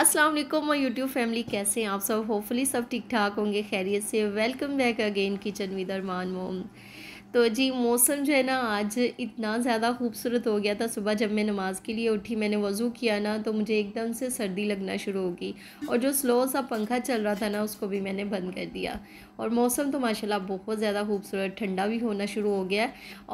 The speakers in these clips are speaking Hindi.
अस्सलाम वालेकुम माय यूट्यूब फैमिली कैसे हैं आप सब होपफुली सब ठीक ठाक होंगे खैरियत से welcome back again kitchen with Armaan mom तो जी मौसम जो है ना आज इतना ज़्यादा खूबसूरत हो गया था सुबह जब मैं नमाज़ के लिए उठी मैंने वज़ू किया ना तो मुझे एकदम से सर्दी लगना शुरू हो गई और जो स्लो सा पंखा चल रहा था ना उसको भी मैंने बंद कर दिया और मौसम तो माशाल्लाह बहुत ज़्यादा खूबसूरत ठंडा भी होना शुरू हो गया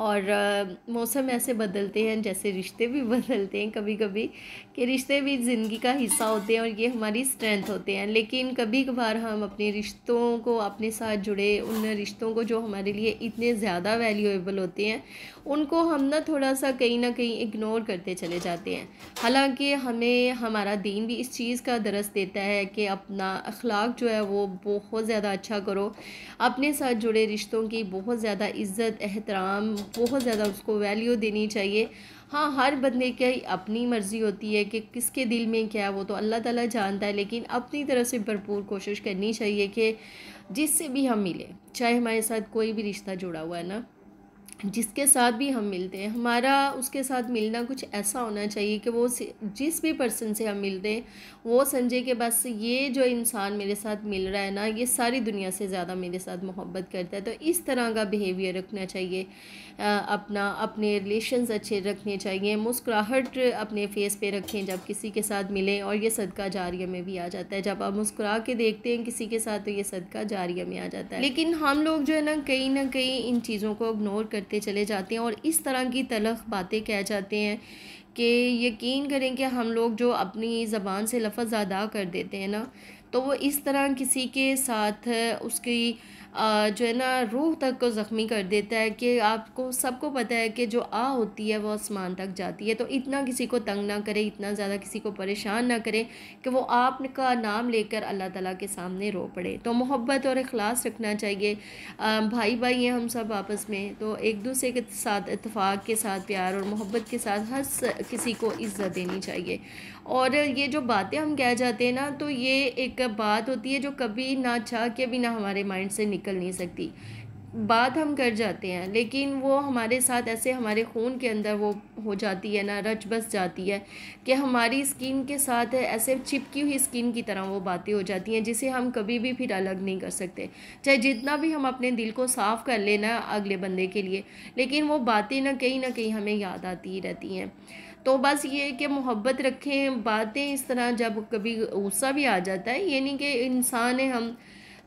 और आ, मौसम ऐसे बदलते हैं जैसे रिश्ते भी बदलते हैं कभी कभी कि रिश्ते भी ज़िंदगी का हिस्सा होते हैं और ये हमारी स्ट्रेंथ होते हैं लेकिन कभी कभार हम अपने रिश्तों को अपने साथ जुड़े उन रिश्तों को जो हमारे लिए इतने ज़्यादा ज़्यादा वैल्यूएबल होते हैं उनको हम ना थोड़ा सा कहीं ना कहीं इग्नोर करते चले जाते हैं हालांकि हमें हमारा दीन भी इस चीज़ का दरस देता है कि अपना अखलाक जो है वो बहुत ज़्यादा अच्छा करो अपने साथ जुड़े रिश्तों की बहुत ज़्यादा इज़्ज़त एहतराम बहुत ज़्यादा उसको वैल्यू देनी चाहिए हाँ हर बंदे की अपनी मर्ज़ी होती है कि किसके दिल में क्या है वो तो अल्लाह ताला जानता है लेकिन अपनी तरफ से भरपूर कोशिश करनी चाहिए कि जिससे भी हम मिलें चाहे हमारे साथ कोई भी रिश्ता जुड़ा हुआ है ना जिसके साथ भी हम मिलते हैं हमारा उसके साथ मिलना कुछ ऐसा होना चाहिए कि वो जिस भी पर्सन से हम मिलते हैं वो समझे कि बस ये जो इंसान मेरे साथ मिल रहा है ना ये सारी दुनिया से ज़्यादा मेरे साथ मोहब्बत करता है तो इस तरह का बिहेवियर रखना चाहिए आ, अपना अपने रिलेशन अच्छे रखने चाहिए मुस्कुराहट अपने फेस पर रखें जब किसी के साथ मिलें और ये सदका जारिया में भी आ जाता है जब आप मुस्कुरा के देखते हैं किसी के साथ तो ये सदका जारिया में आ जाता है लेकिन हम लोग जो है ना कहीं ना कहीं इन चीज़ों को इग्नोर करते देखते चले जाते हैं और इस तरह की तलख बातें कह जाते हैं कि यकीन करें कि हम लोग जो अपनी ज़बान से लफ्ज़ अदा कर देते हैं ना तो वो इस तरह किसी के साथ उसकी जो है ना रूह तक को ज़ख्मी कर देता है कि आपको सबको पता है कि जो आ होती है वो आसमान तक जाती है तो इतना किसी को तंग ना करें इतना ज़्यादा किसी को परेशान ना करें कि वो आपका नाम लेकर अल्लाह ताला के सामने रो पड़े तो मोहब्बत और अखलास रखना चाहिए भाई भाई हैं हम सब आपस में तो एक दूसरे के साथ इतफाक़ के साथ प्यार और मोहब्बत के साथ हर किसी को इज़्ज़त देनी चाहिए और ये जो बातें हम कह जाते हैं ना तो ये एक बात होती है जो कभी ना चाह के भी ना हमारे माइंड से निकल निकल नहीं सकती बात हम कर जाते हैं लेकिन वो हमारे साथ ऐसे हमारे खून के अंदर वो हो जाती है ना रच बस जाती है कि हमारी स्किन के साथ ऐसे चिपकी हुई स्किन की तरह वो बातें हो जाती हैं जिसे हम कभी भी फिर अलग नहीं कर सकते चाहे जितना भी हम अपने दिल को साफ़ कर लेना अगले बंदे के लिए लेकिन वो बातें ना कहीं ना कहीं हमें याद आती ही रहती हैं तो बस ये कि मोहब्बत रखें बातें इस तरह जब कभी गुस्सा भी आ जाता है नहीं कि इंसान है हम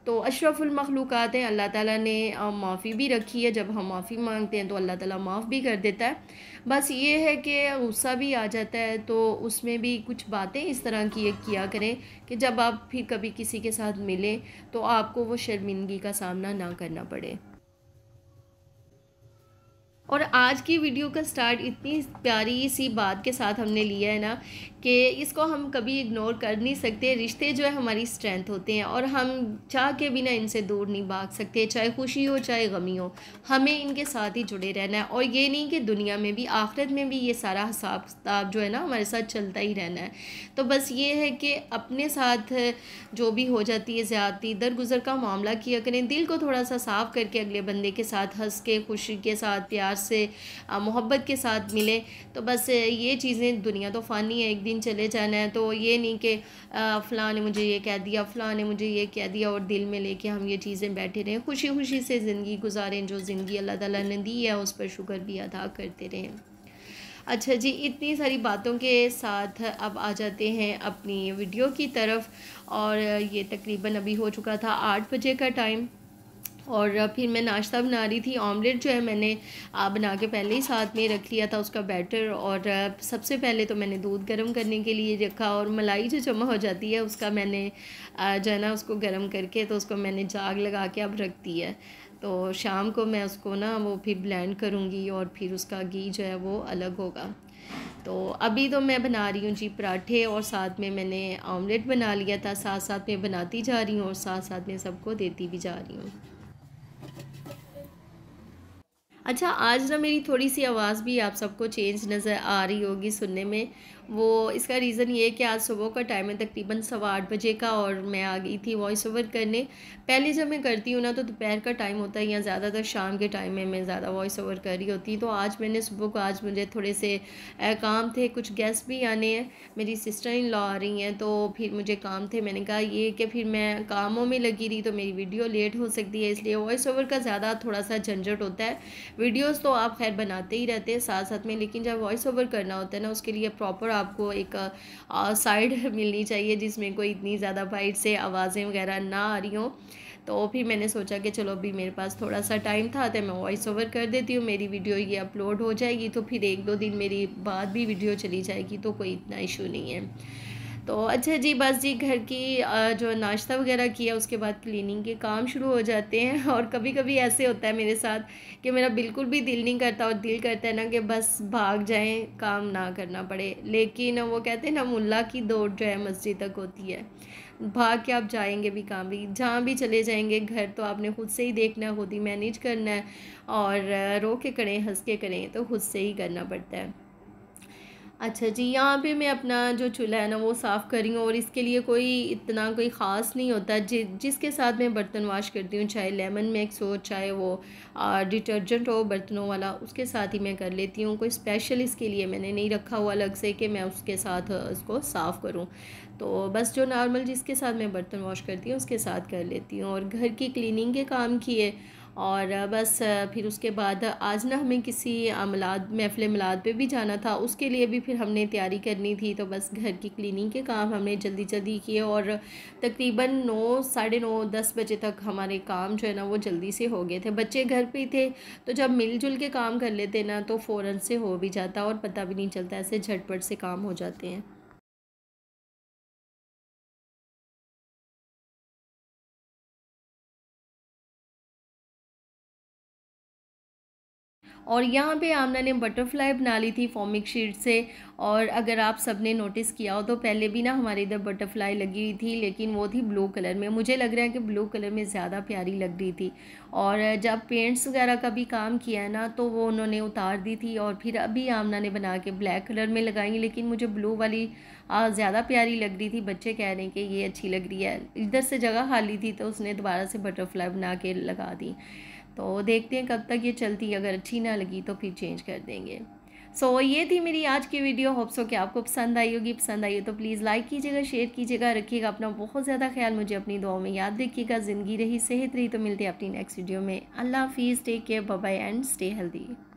तो अशरफुल हैं अल्लाह ताला ने माफ़ी भी रखी है जब हम माफ़ी मांगते हैं तो अल्लाह ताला माफ़ भी कर देता है बस ये है कि गुस्सा भी आ जाता है तो उसमें भी कुछ बातें इस तरह की किया करें कि जब आप फिर कभी किसी के साथ मिलें तो आपको वो शर्मिंदगी का सामना ना करना पड़े और आज की वीडियो का स्टार्ट इतनी प्यारी सी बात के साथ हमने लिया है ना कि इसको हम कभी इग्नोर कर नहीं सकते रिश्ते जो है हमारी स्ट्रेंथ होते हैं और हम चाह के बिना इनसे दूर नहीं भाग सकते चाहे खुशी हो चाहे गमी हो हमें इनके साथ ही जुड़े रहना है और ये नहीं कि दुनिया में भी आखिरत में भी ये सारा हिसाब किताब जो है ना हमारे साथ चलता ही रहना है तो बस ये है कि अपने साथ जो भी हो जाती है ज़्यादती दरगुजर का मामला किया करें दिल को थोड़ा सा साफ़ करके अगले बंदे के साथ हंस के खुशी के साथ प्यार प्यार से मोहब्बत के साथ मिलें तो बस ये चीज़ें दुनिया तो फ़ानी है एक दिन चले जाना है तो ये नहीं कि फ़लाँ ने मुझे ये कह दिया फ़लाँ ने मुझे ये कह दिया और दिल में लेके हम ये चीज़ें बैठे रहें खुशी खुशी से ज़िंदगी गुजारें जो ज़िंदगी अल्लाह ताला ने दी है उस पर शुक्र भी अदा करते रहें अच्छा जी इतनी सारी बातों के साथ अब आ जाते हैं अपनी वीडियो की तरफ और ये तकरीबन अभी हो चुका था आठ बजे का टाइम और फिर मैं नाश्ता बना रही थी ऑमलेट जो है मैंने बना के पहले ही साथ में रख लिया था उसका बैटर और सबसे पहले तो मैंने दूध गर्म करने के लिए रखा और मलाई जो जमा हो जाती है उसका मैंने जो है ना उसको गर्म करके तो उसको मैंने जाग लगा के अब रख दी है तो शाम को मैं उसको ना वो फिर ब्लेंड करूँगी और फिर उसका घी जो है वो अलग होगा तो अभी तो मैं बना रही हूँ जी पराठे और साथ में मैंने ऑमलेट बना लिया था साथ साथ में बनाती जा रही हूँ और साथ साथ में सबको देती भी जा रही हूँ अच्छा आज ना मेरी थोड़ी सी आवाज़ भी आप सबको चेंज नज़र आ रही होगी सुनने में वो इसका रीज़न ये है कि आज सुबह का टाइम है तकरीबन सवा आठ बजे का और मैं आ गई थी वॉइस ओवर करने पहले जब मैं करती हूँ ना तो दोपहर का टाइम होता है या ज़्यादातर शाम के टाइम में मैं ज़्यादा वॉइस ओवर कर रही होती तो आज मैंने सुबह को आज मुझे थोड़े से काम थे कुछ गेस्ट भी आने हैं मेरी सिस्टर इन लॉ आ रही हैं तो फिर मुझे काम थे मैंने कहा ये कि फिर मैं कामों में लगी रही तो मेरी वीडियो लेट हो सकती है इसलिए वॉइस ओवर का ज़्यादा थोड़ा सा झंझट होता है वीडियोस तो आप खैर बनाते ही रहते हैं साथ साथ में लेकिन जब वॉइस ओवर करना होता है ना उसके लिए प्रॉपर आपको एक साइड मिलनी चाहिए जिसमें कोई इतनी ज़्यादा बाइट से आवाज़ें वगैरह ना आ रही हों तो फिर मैंने सोचा कि चलो अभी मेरे पास थोड़ा सा टाइम था तो मैं वॉइस ओवर कर देती हूँ मेरी वीडियो ये अपलोड हो जाएगी तो फिर एक दो दिन मेरी बाद भी वीडियो चली जाएगी तो कोई इतना इशू नहीं है तो अच्छा जी बस जी घर की जो नाश्ता वगैरह किया उसके बाद क्लीनिंग के काम शुरू हो जाते हैं और कभी कभी ऐसे होता है मेरे साथ कि मेरा बिल्कुल भी दिल नहीं करता और दिल करता है ना कि बस भाग जाएं काम ना करना पड़े लेकिन वो कहते हैं ना मुल्ला की दौड़ जो है मस्जिद तक होती है भाग के आप जाएंगे भी काम भी जहाँ भी चले जाएंगे घर तो आपने खुद से ही देखना है खुद ही मैनेज करना है और रो के करें हंस के करें तो खुद से ही करना पड़ता है अच्छा जी यहाँ पे मैं अपना जो चूल्हा है ना वो साफ़ कर रही हूँ और इसके लिए कोई इतना कोई ख़ास नहीं होता जि जिसके साथ मैं बर्तन वाश करती हूँ चाहे लेमन मिक्स हो चाहे वो डिटर्जेंट हो बर्तनों वाला उसके साथ ही मैं कर लेती हूँ कोई स्पेशल इसके लिए मैंने नहीं रखा हुआ अलग से कि मैं उसके साथ उसको साफ़ करूँ तो बस जो नॉर्मल जिसके साथ मैं बर्तन वॉश करती हूँ उसके साथ कर लेती हूँ और घर की क्लिनिंग के काम किए और बस फिर उसके बाद आज ना हमें किसी मिलाद महफ़िल मिलाद पे भी जाना था उसके लिए भी फिर हमने तैयारी करनी थी तो बस घर की क्लीनिंग के काम हमने जल्दी जल्दी किए और तकरीबन नौ साढ़े नौ दस बजे तक हमारे काम जो है ना वो जल्दी से हो गए थे बच्चे घर पे थे तो जब मिलजुल के काम कर लेते ना तो फ़ौर से हो भी जाता और पता भी नहीं चलता ऐसे झटपट से काम हो जाते हैं और यहाँ पे आमना ने बटरफ्लाई बना ली थी फॉमिक शीट से और अगर आप सब ने नोटिस किया हो तो पहले भी ना हमारे इधर बटरफ्लाई लगी हुई थी लेकिन वो थी ब्लू कलर में मुझे लग रहा है कि ब्लू कलर में ज़्यादा प्यारी लग रही थी और जब पेंट्स वगैरह का भी काम किया है ना तो वो उन्होंने उतार दी थी और फिर अभी आमना ने बना के ब्लैक कलर में लगाई लेकिन मुझे ब्लू वाली ज़्यादा प्यारी लग रही थी बच्चे कह रहे हैं कि ये अच्छी लग रही है इधर से जगह खाली थी तो उसने दोबारा से बटरफ्लाई बना के लगा दी तो देखते हैं कब तक ये चलती है अगर अच्छी ना लगी तो फिर चेंज कर देंगे सो so, ये थी मेरी आज की वीडियो होप्स हो कि आपको पसंद आई होगी पसंद आई हो तो प्लीज़ लाइक कीजिएगा शेयर कीजिएगा रखिएगा अपना बहुत ज़्यादा ख्याल मुझे अपनी दुआओं में याद रखिएगा ज़िंदगी रही सेहत रही तो मिलते हैं अपनी नेक्स्ट वीडियो में अल्लाह हाफिज़ take care bye and stay healthy